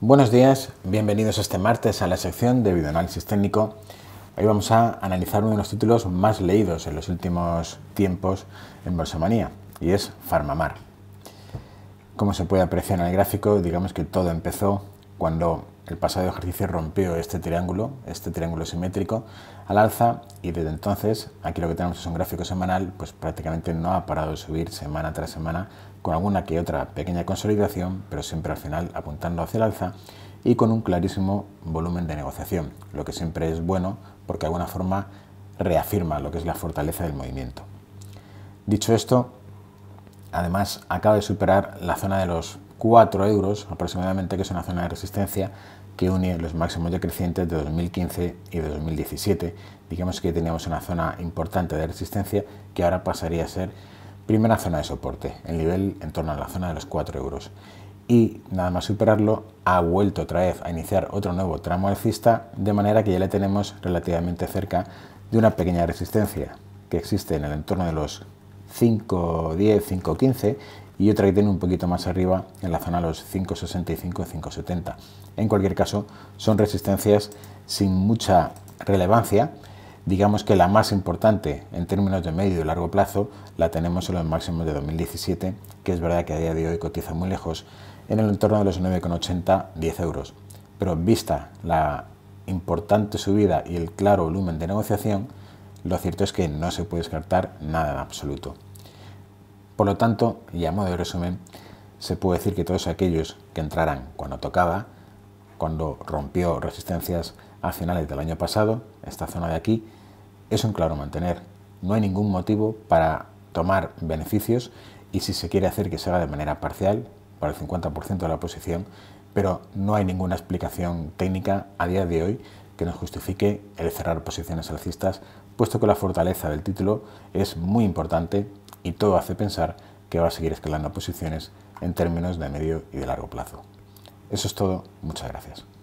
Buenos días, bienvenidos este martes a la sección de videoanálisis técnico. Hoy vamos a analizar uno de los títulos más leídos en los últimos tiempos en Bolsomanía y es Farmamar. Como se puede apreciar en el gráfico, digamos que todo empezó cuando el pasado ejercicio rompió este triángulo, este triángulo simétrico, al alza y desde entonces, aquí lo que tenemos es un gráfico semanal, pues prácticamente no ha parado de subir semana tras semana, con alguna que otra pequeña consolidación, pero siempre al final apuntando hacia el alza y con un clarísimo volumen de negociación, lo que siempre es bueno porque de alguna forma reafirma lo que es la fortaleza del movimiento. Dicho esto, además acaba de superar la zona de los 4 euros aproximadamente, que es una zona de resistencia que une los máximos decrecientes de 2015 y de 2017. Digamos que teníamos una zona importante de resistencia que ahora pasaría a ser primera zona de soporte, el nivel en torno a la zona de los 4 euros. Y nada más superarlo, ha vuelto otra vez a iniciar otro nuevo tramo alcista, de manera que ya le tenemos relativamente cerca de una pequeña resistencia que existe en el entorno de los 5.10, 5.15 y otra que tiene un poquito más arriba en la zona de los 5.65, 5.70. En cualquier caso, son resistencias sin mucha relevancia. Digamos que la más importante en términos de medio y largo plazo la tenemos en los máximos de 2017, que es verdad que a día de hoy cotiza muy lejos, en el entorno de los 9,80-10 euros. Pero vista la importante subida y el claro volumen de negociación, lo cierto es que no se puede descartar nada en absoluto. Por lo tanto, y a modo de resumen, se puede decir que todos aquellos que entraran cuando tocaba, cuando rompió resistencias a del año pasado, esta zona de aquí, es un claro mantener. No hay ningún motivo para tomar beneficios y si se quiere hacer que se haga de manera parcial, para el 50% de la posición, pero no hay ninguna explicación técnica a día de hoy que nos justifique el cerrar posiciones alcistas, puesto que la fortaleza del título es muy importante y todo hace pensar que va a seguir escalando posiciones en términos de medio y de largo plazo. Eso es todo, muchas gracias.